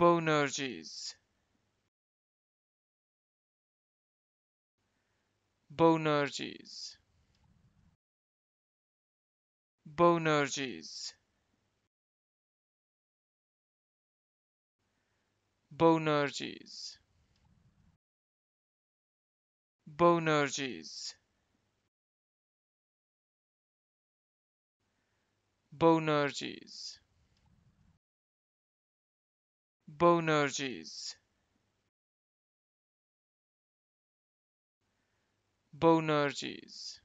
Bonerges. Bonerges. Bonerges. Bonerges. Bonerges. Bonerges. Bonerges. Bonerges.